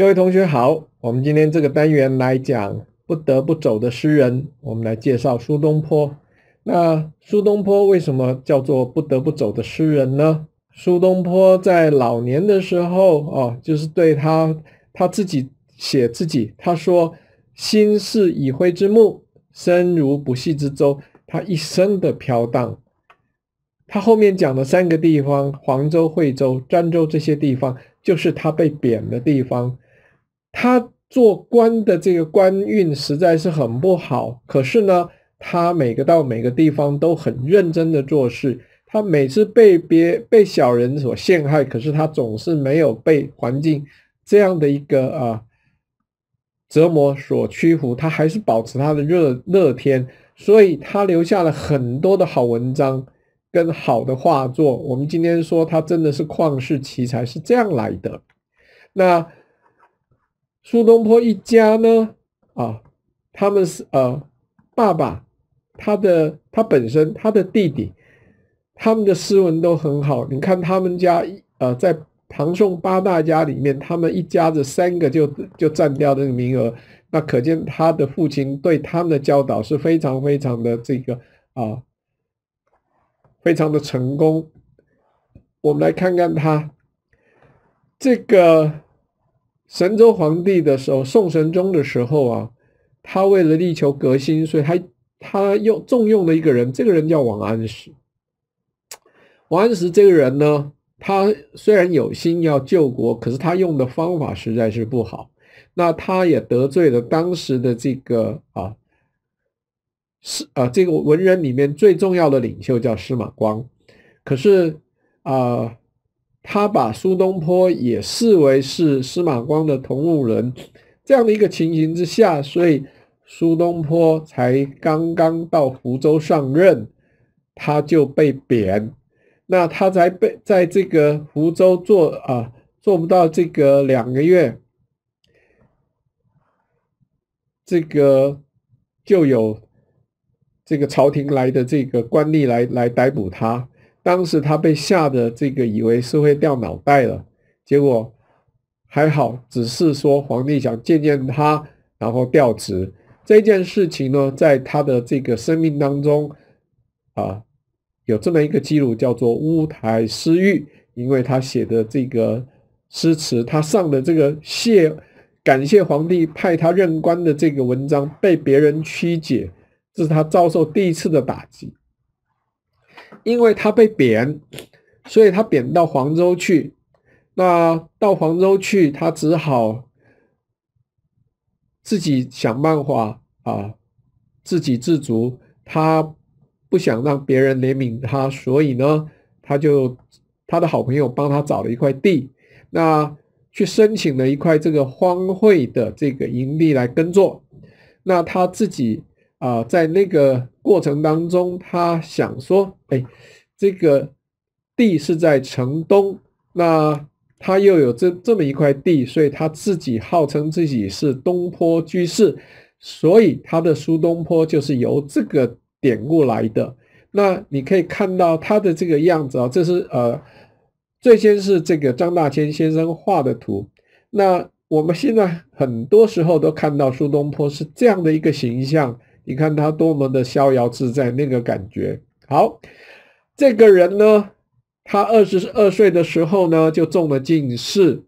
各位同学好，我们今天这个单元来讲不得不走的诗人。我们来介绍苏东坡。那苏东坡为什么叫做不得不走的诗人呢？苏东坡在老年的时候啊，就是对他他自己写自己，他说：“心是已灰之木，身如不系之舟。”他一生的飘荡。他后面讲的三个地方：黄州、惠州、儋州，这些地方就是他被贬的地方。他做官的这个官运实在是很不好，可是呢，他每个到每个地方都很认真的做事。他每次被别被小人所陷害，可是他总是没有被环境这样的一个啊折磨所屈服，他还是保持他的热热天，所以他留下了很多的好文章跟好的画作。我们今天说他真的是旷世奇才，是这样来的。那。苏东坡一家呢？啊，他们是呃，爸爸，他的他本身，他的弟弟，他们的诗文都很好。你看他们家一呃，在唐宋八大家里面，他们一家子三个就就占掉这个名额，那可见他的父亲对他们的教导是非常非常的这个啊，非常的成功。我们来看看他这个。神州皇帝的时候，宋神宗的时候啊，他为了力求革新，所以，他他用重用了一个人，这个人叫王安石。王安石这个人呢，他虽然有心要救国，可是他用的方法实在是不好。那他也得罪了当时的这个啊，是啊，这个文人里面最重要的领袖叫司马光。可是啊。他把苏东坡也视为是司马光的同路人，这样的一个情形之下，所以苏东坡才刚刚到福州上任，他就被贬。那他才被在这个福州做啊，做不到这个两个月，这个就有这个朝廷来的这个官吏来来逮捕他。当时他被吓得这个以为是会掉脑袋了，结果还好，只是说皇帝想见见他，然后调职这件事情呢，在他的这个生命当中啊，有这么一个记录叫做乌台诗狱，因为他写的这个诗词，他上的这个谢感谢皇帝派他任官的这个文章被别人曲解，这是他遭受第一次的打击。因为他被贬，所以他贬到黄州去。那到黄州去，他只好自己想办法啊，自给自足。他不想让别人怜悯他，所以呢，他就他的好朋友帮他找了一块地，那去申请了一块这个荒废的这个营地来耕作。那他自己。啊，在那个过程当中，他想说，哎，这个地是在城东，那他又有这这么一块地，所以他自己号称自己是东坡居士，所以他的苏东坡就是由这个典故来的。那你可以看到他的这个样子啊，这是呃，最先是这个张大千先生画的图，那我们现在很多时候都看到苏东坡是这样的一个形象。你看他多么的逍遥自在，那个感觉好。这个人呢，他二十二岁的时候呢，就中了进士。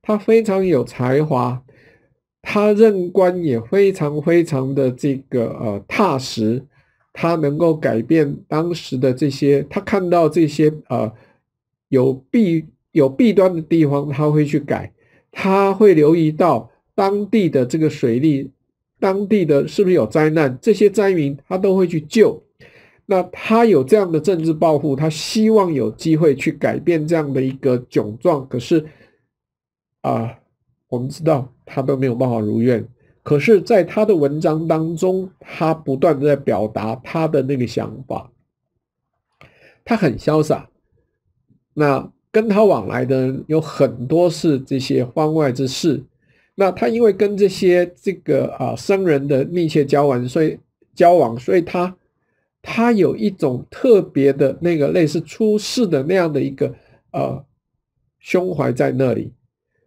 他非常有才华，他任官也非常非常的这个呃踏实。他能够改变当时的这些，他看到这些呃有弊有弊端的地方，他会去改。他会留意到当地的这个水利。当地的是不是有灾难？这些灾民他都会去救。那他有这样的政治抱负，他希望有机会去改变这样的一个窘状。可是啊，我们知道他都没有办法如愿。可是，在他的文章当中，他不断的在表达他的那个想法。他很潇洒。那跟他往来的人有很多是这些荒外之士。那他因为跟这些这个啊僧人的密切交往，所以交往，所以他他有一种特别的那个类似出世的那样的一个呃胸怀在那里。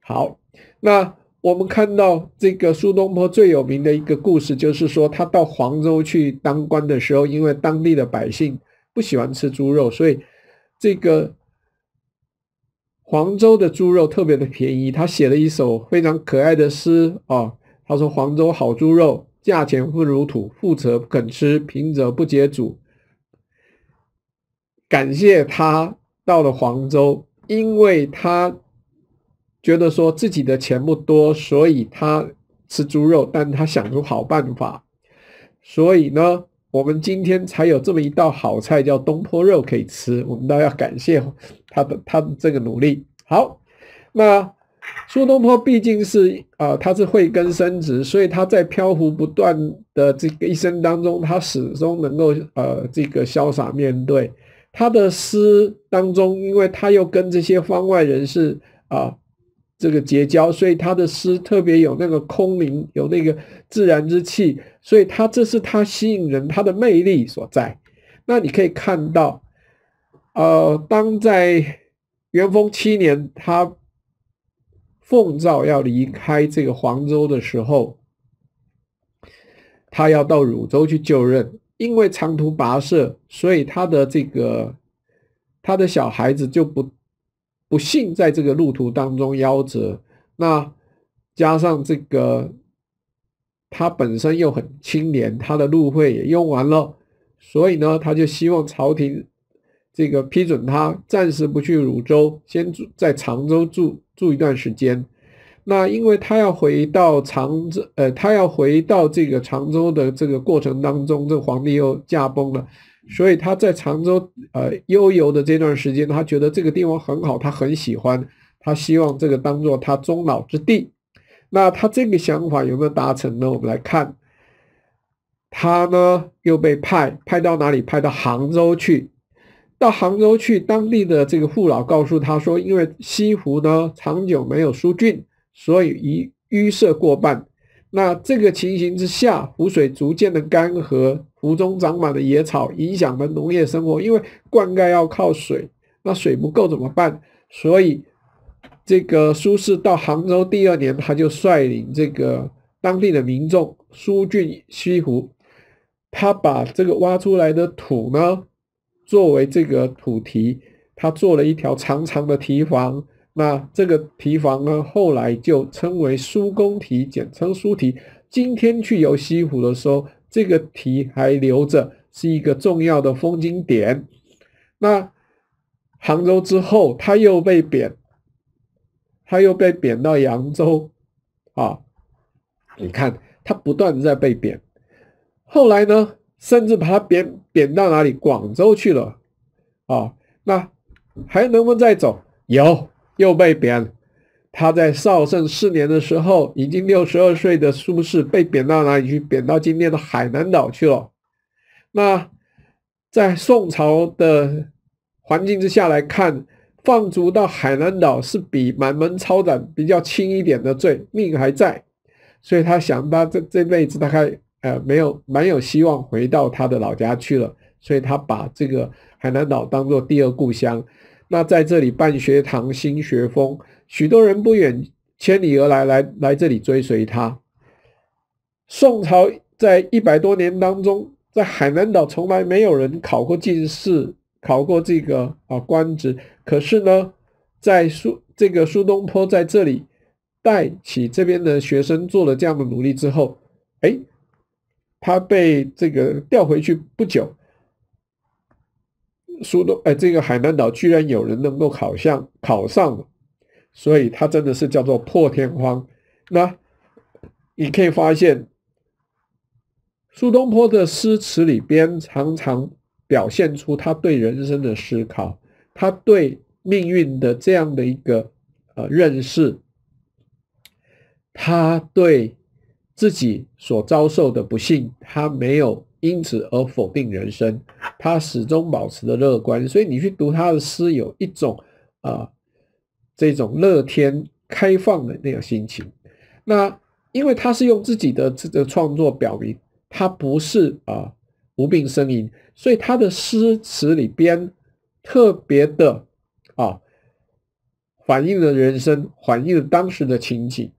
好，那我们看到这个苏东坡最有名的一个故事，就是说他到黄州去当官的时候，因为当地的百姓不喜欢吃猪肉，所以这个。黄州的猪肉特别的便宜，他写了一首非常可爱的诗啊。他说：“黄州好猪肉，价钱不如土。富者不肯吃，贫者不解煮。”感谢他到了黄州，因为他觉得说自己的钱不多，所以他吃猪肉，但他想出好办法，所以呢。我们今天才有这么一道好菜叫东坡肉可以吃，我们倒要感谢他的他的这个努力。好，那苏东坡毕竟是啊，他是慧根生殖，所以他在漂浮不断的这个一生当中，他始终能够呃这个潇洒面对。他的诗当中，因为他又跟这些方外人士啊这个结交，所以他的诗特别有那个空灵，有那个自然之气。所以，他这是他吸引人，他的魅力所在。那你可以看到，呃，当在元丰七年，他奉诏要离开这个黄州的时候，他要到汝州去就任，因为长途跋涉，所以他的这个他的小孩子就不不幸在这个路途当中夭折。那加上这个。他本身又很清廉，他的路费也用完了，所以呢，他就希望朝廷这个批准他暂时不去汝州，先住在常州住住一段时间。那因为他要回到常州，呃，他要回到这个常州的这个过程当中，这皇帝又驾崩了，所以他在常州呃悠游的这段时间，他觉得这个地方很好，他很喜欢，他希望这个当做他终老之地。那他这个想法有没有达成呢？我们来看，他呢又被派派到哪里？派到杭州去。到杭州去，当地的这个父老告诉他说，因为西湖呢长久没有疏浚，所以淤淤塞过半。那这个情形之下，湖水逐渐的干涸，湖中长满了野草，影响了农业生活。因为灌溉要靠水，那水不够怎么办？所以。这个苏轼到杭州第二年，他就率领这个当地的民众疏浚西湖，他把这个挖出来的土呢，作为这个土堤，他做了一条长长的堤防。那这个堤防呢，后来就称为苏公堤，简称苏堤。今天去游西湖的时候，这个堤还留着，是一个重要的风景点。那杭州之后，他又被贬。他又被贬到扬州，啊，你看他不断在被贬，后来呢，甚至把他贬贬到哪里？广州去了，啊，那还能不能再走？有，又被贬。他在绍圣四年的时候，已经六十二岁的苏轼被贬到哪里去？贬到今天的海南岛去了。那在宋朝的环境之下来看。放逐到海南岛是比满门抄斩比较轻一点的罪，命还在，所以他想，他这这辈子大概呃没有蛮有希望回到他的老家去了，所以他把这个海南岛当做第二故乡。那在这里办学堂，兴学风，许多人不远千里而来，来来这里追随他。宋朝在一百多年当中，在海南岛从来没有人考过进士。考过这个啊官职，可是呢，在苏这个苏东坡在这里带起这边的学生做了这样的努力之后，哎，他被这个调回去不久，苏东哎这个海南岛居然有人能够考上考上，所以他真的是叫做破天荒。那你可以发现，苏东坡的诗词里边常常。表现出他对人生的思考，他对命运的这样的一个呃认识，他对自己所遭受的不幸，他没有因此而否定人生，他始终保持的乐观。所以你去读他的诗，有一种啊这种乐天开放的那个心情。那因为他是用自己的这个创作表明，他不是啊。无病呻吟，所以他的诗词里边特别的啊，反映了人生，反映了当时的情景。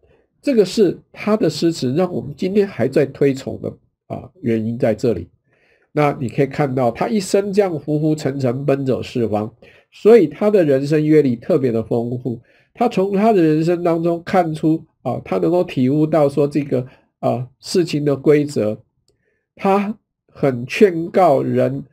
这个是他的诗词让我们今天还在推崇的啊原因在这里。那你可以看到他一生这样浮浮沉沉奔走四方，所以他的人生阅历特别的丰富。他从他的人生当中看出啊，他能够体悟到说这个啊事情的规则，他。很劝告人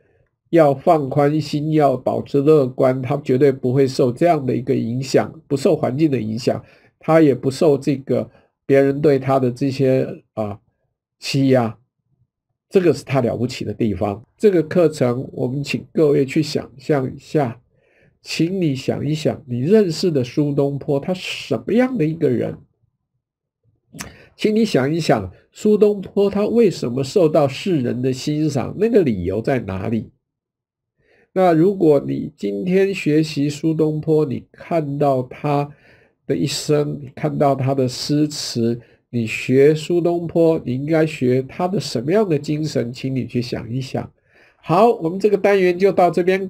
要放宽心，要保持乐观。他绝对不会受这样的一个影响，不受环境的影响，他也不受这个别人对他的这些啊欺压。这个是他了不起的地方。这个课程，我们请各位去想象一下，请你想一想，你认识的苏东坡，他什么样的一个人？请你想一想，苏东坡他为什么受到世人的欣赏？那个理由在哪里？那如果你今天学习苏东坡，你看到他的一生，你看到他的诗词，你学苏东坡，你应该学他的什么样的精神？请你去想一想。好，我们这个单元就到这边。